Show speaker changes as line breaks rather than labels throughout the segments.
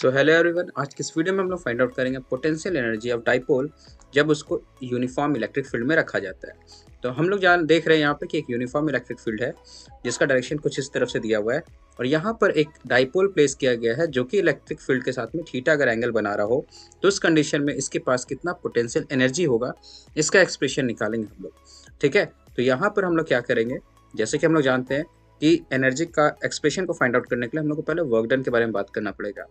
So hello everyone आज के इस वीडियो में हम लोग फाइंड आउट करेंगे पोटेंशियल एनर्जी ऑफ डाइपोल जब उसको यूनिफॉर्म इलेक्ट्रिक फील्ड में रखा जाता है तो हम लोग जान देख रहे हैं यहाँ पे कि एक यूनिफॉर्म इलेक्ट्रिक फील्ड है जिसका डायरेक्शन कुछ इस तरफ से दिया हुआ है और यहाँ पर एक डाइपोल प्लेस किया गया है जो कि इलेक्ट्रिक फील्ड के साथ में ठीटा अगर एंगल बना रहा हो तो उस कंडीशन में इसके पास कितना पोटेंशियल एनर्जी होगा इसका एक्सप्रेशन निकालेंगे हम लोग ठीक है तो यहाँ पर हम लोग क्या करेंगे जैसे कि हम लोग जानते हैं कि एनर्जी का एक्सप्रेशन को फाइंड आउट करने के लिए हम लोग को पहले वर्क डन के बारे में बात करना पड़ेगा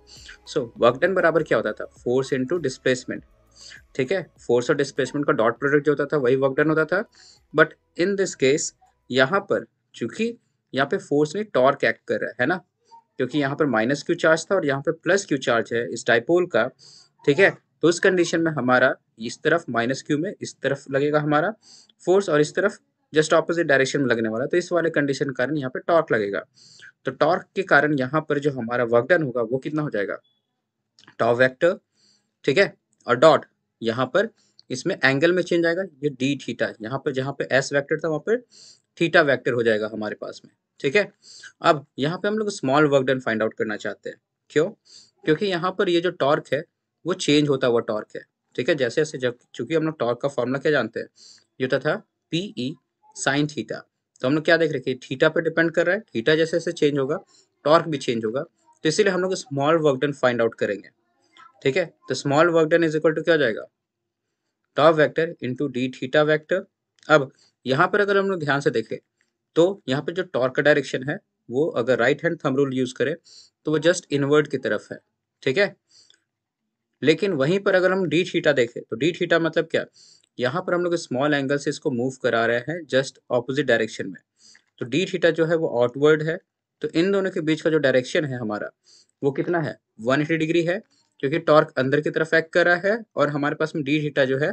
सो वर्क डन बराबर क्या होता था फोर्स इंटू डिस्प्लेसमेंट ठीक है फोर्स और डिस्प्लेसमेंट का डॉट प्रोडक्ट जो होता था वही वर्क डन होता था बट इन दिस केस यहाँ पर चूंकि यहाँ पे फोर्स ने टॉर्क एक्ट कर रहा है ना क्योंकि यहाँ पर माइनस क्यू चार्ज था और यहाँ पर प्लस क्यू चार्ज है इस डाइपोल का ठीक है तो उस कंडीशन में हमारा इस तरफ माइनस क्यू में इस तरफ लगेगा हमारा फोर्स और इस तरफ जस्ट ऑपोजिट डायरेक्शन में लगने वाला है तो इस वाले कंडीशन के कारण यहाँ पे टॉर्क लगेगा तो टॉर्क के कारण यहाँ पर जो हमारा वर्क डन होगा वो कितना हो जाएगा टॉप वेक्टर ठीक है और डॉट यहाँ पर इसमें एंगल में चेंज आएगा ये डी थीटा यहाँ पर जहाँ पे एस वैक्टर था वहाँ पर थीटा वैक्टर हो जाएगा हमारे पास में ठीक है अब यहाँ पे हम लोग small work done find out करना चाहते हैं क्यों क्योंकि यहाँ पर ये जो टॉर्क है वो चेंज होता हुआ टॉर्क है ठीक है जैसे जैसे जब चूंकि हम लोग टॉर्क का फॉर्मूला क्या जानते हैं जो था P E e sine theta तो हम लोग क्या देख रहे हैं थीटा पे डिपेंड कर रहा है थीटा जैसे जैसे चेंज होगा टॉर्क भी चेंज होगा तो इसीलिए हम लोग स्मॉल वर्कडन फाइंड आउट करेंगे ठीक है तो small work done is equal to क्या जाएगा tau vector into d theta vector अब यहाँ पर अगर हम लोग ध्यान से देखें तो यहाँ पर जो टॉर्क का डायरेक्शन है वो अगर right hand thumb rule use करें तो वो जस्ट इनवर्ट की तरफ है ठीक है लेकिन वहीं पर अगर हम डी थीटा देखें तो डी थीटा मतलब क्या यहाँ पर हम लोग स्मॉल एंगल से इसको मूव करा रहे हैं जस्ट ऑपोजिट डायरेक्शन में तो डी थीटा जो है वो आउटवर्ड है तो इन दोनों के बीच का जो डायरेक्शन है हमारा वो कितना है 180 डिग्री है क्योंकि टॉर्क अंदर की तरफ एक्ट कर रहा है और हमारे पास में डी थीटा जो है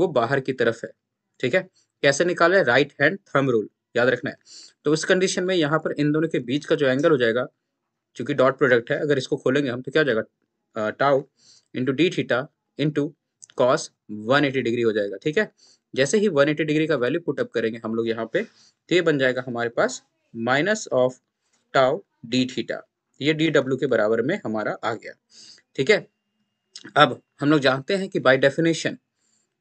वो बाहर की तरफ है ठीक है कैसे निकाले राइट हैंड थम रूल याद रखना है तो उस कंडीशन में यहाँ पर इन दोनों के बीच का जो एंगल हो जाएगा क्योंकि डॉट प्रोडक्ट है अगर इसको खोलेंगे हम तो क्या हो जाएगा tau into d theta into cos eighty degree हो जाएगा ठीक है जैसे ही 180 डिग्री का वैल्यू पुटअप करेंगे हम लोग यहाँ पे तो ये बन जाएगा हमारे पास minus of tau d theta ये डी डब्ल्यू के बराबर में हमारा आ गया ठीक है अब हम लोग जानते हैं कि बाय डेफिनेशन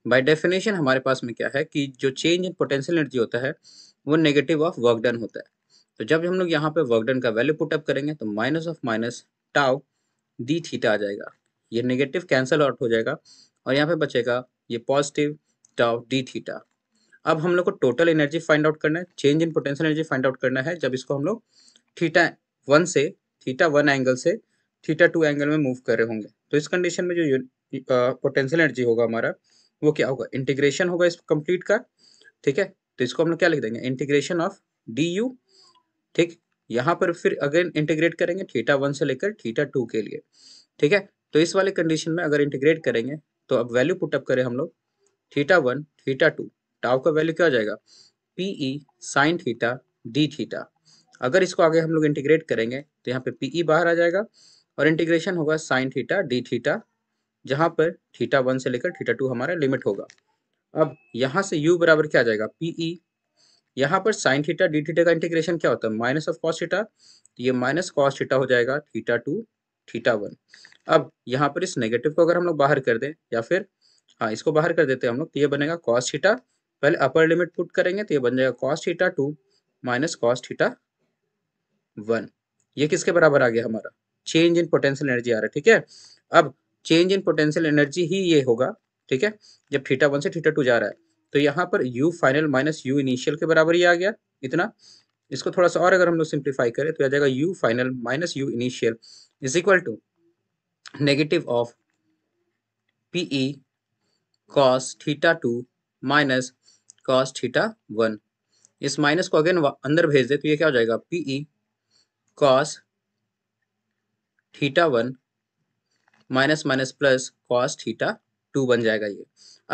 बाय डेफिनेशन हमारे पास में क्या है कि जो चेंज इन पोटेंशियल एनर्जी होता है वो नेगेटिव ऑफ वर्क डन होता है तो जब हम लोग यहाँ पे वर्क डन का वैल्यू पुटअप करेंगे तो minus of minus tau d theta आ जाएगा ये नेगेटिव कैंसल आउट हो जाएगा और यहाँ पे बचेगा ये पॉजिटिव टाव डी थीटा अब हम लोग को टोटल एनर्जी फाइंड आउट करना है change in potential energy find out करना है जब इसको हम लोग थीटा वन से थीटा वन एंगल से थीटा टू एंगल में मूव कर रहे होंगे तो इस कंडीशन में जो पोटेंशियल एनर्जी होगा हमारा वो क्या होगा इंटीग्रेशन होगा इस कंप्लीट का ठीक है तो इसको हम लोग क्या लिख देंगे इंटीग्रेशन ऑफ डी यू ठीक यहाँ पर फिर अगेन इंटीग्रेट करेंगे थीटा वन से लेकर थीटा टू के लिए ठीक है तो इस वाले कंडीशन में अगर इंटीग्रेट करेंगे तो अब वैल्यू पुटअप करें हम लोग theta one theta two tau का वैल्यू क्या हो जाएगा P E sine theta d theta अगर इसको आगे हम लोग इंटीग्रेट करेंगे तो यहाँ पे पी ई e बाहर आ जाएगा और इंटीग्रेशन होगा साइन थीटा डी थीटा जहाँ पर थीटा वन से लेकर थीटा टू हमारा लिमिट होगा अब यहाँ से यू बराबर क्या आ जाएगा पी ई e। यहाँ पर साइन थीटा डी थीटा का इंटीग्रेशन क्या होता है माइनस ऑफ कॉस थीटा ये माइनस कॉस थीटा हो जाएगा थीटा टू थीटा वन अब यहाँ पर इस नेगेटिव को अगर हम लोग बाहर कर दें या फिर हाँ इसको बाहर कर देते हैं हम लोग तो ये बनेगा कॉस थीटा पहले अपर लिमिट पुट करेंगे तो ये बन जाएगा cos theta two minus cos theta one ये किसके बराबर आ गया हमारा चेंज इन पोटेंशियल एनर्जी आ रहा है ठीक है अब चेंज इन पोटेंशियल एनर्जी ही ये होगा ठीक है जब थीटा वन से थीटा टू जा रहा है तो यहाँ पर U final minus U initial के बराबर ही आ गया इतना इसको थोड़ा सा और अगर हम लोग सिंप्लीफाई करें तो आ जाएगा U final minus U initial is equal to negative of PE cos theta two minus cos theta one इस माइनस को अगेन अंदर भेज दे तो ये क्या हो जाएगा PE cos theta one minus minus plus cos theta two बन जाएगा ये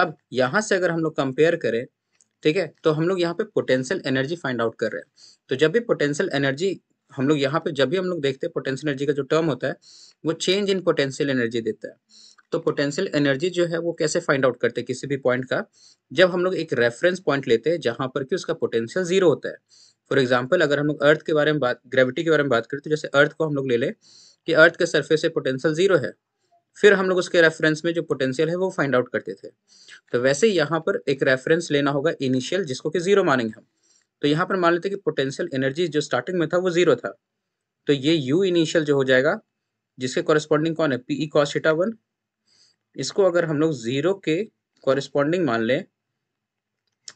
अब यहां से अगर हम लोग कंपेयर करें ठीक है तो हम लोग यहाँ पे पोटेंशियल एनर्जी फाइंड आउट कर रहे हैं तो जब भी पोटेंशियल एनर्जी हम लोग यहाँ पे जब भी हम लोग देखते हैं पोटेंशियल एनर्जी का जो टर्म होता है वो चेंज इन पोटेंशियल एनर्जी देता है तो पोटेंशियल एनर्जी जो है वो कैसे फाइंड आउट करते हैं किसी भी पॉइंट का जब हम लोग एक रेफरेंस पॉइंट लेते हैं जहाँ पर कि उसका पोटेंशियल जीरो होता है फॉर एग्जाम्पल अगर हम लोग अर्थ के बारे में बात ग्रेविटी के बारे में बात करें तो जैसे अर्थ को हम लोग ले लें कि अर्थ के सर्फेस से पोटेंशियल जीरो है फिर हम लोग उसके रेफरेंस में जो पोटेंशियल है वो फाइंड आउट करते थे तो वैसे यहाँ पर एक रेफरेंस लेना होगा इनिशियल जिसको कि जीरो मानेंगे हम तो यहाँ पर मान लेते कि पोटेंशियल एनर्जी जो स्टार्टिंग में था वो जीरो था तो ये यू इनिशियल जो हो जाएगा जिसके कॉरेस्पॉन्डिंग कौन है P E cos theta one इसको अगर हम लोग जीरो के कॉरेस्पॉन्डिंग मान लें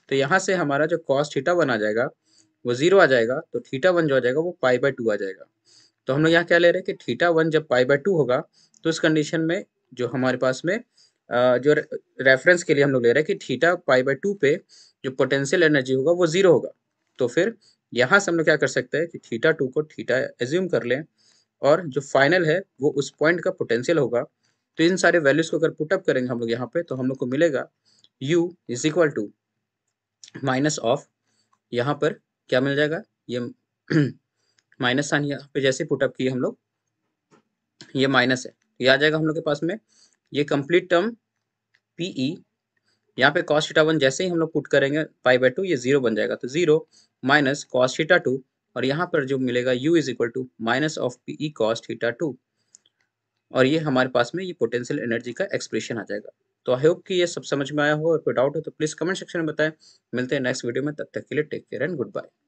तो यहाँ से हमारा जो कॉस थीटा वन आ जाएगा वो जीरो आ जाएगा तो थीटा वन जो आ जाएगा वो पाई बाय टू आ जाएगा तो हम लोग यहाँ क्या ले रहे हैं कि थीटा वन जब पाई बाय टू होगा तो इस कंडीशन में जो हमारे पास में जो रेफरेंस के लिए हम लोग ले रहे हैं कि थीटा पाई बाय टू पे जो पोटेंशियल एनर्जी होगा वो जीरो होगा तो फिर यहाँ से हम लोग क्या कर सकते हैं कि थीटा टू को थीटा एज्यूम कर लें और जो फाइनल है वो उस पॉइंट का पोटेंशियल होगा तो इन सारे वैल्यूज को अगर पुटअप करेंगे हम लोग यहाँ पे तो हम लोग को मिलेगा U is equal to minus of यहाँ पर क्या मिल जाएगा ये माइनस साइन यहाँ पे जैसे पुटअप किए हम लोग ये माइनस है ये आ जाएगा हम लोग के पास में ये कंप्लीट टर्म पी ई यहाँ पे कॉस थीटा वन जैसे ही हम लोग पुट करेंगे पाई बाई टू ये जीरो बन जाएगा तो zero minus cos theta two और यहाँ पर जो मिलेगा u is equal to minus of P E cos theta two और ये हमारे पास में ये पोटेंशियल एनर्जी का एक्सप्रेशन आ जाएगा तो आई होप कि ये सब समझ में आया हो और कोई डाउट हो तो प्लीज़ कमेंट सेक्शन में बताएं मिलते हैं नेक्स्ट वीडियो में तब तक के लिए take care and good bye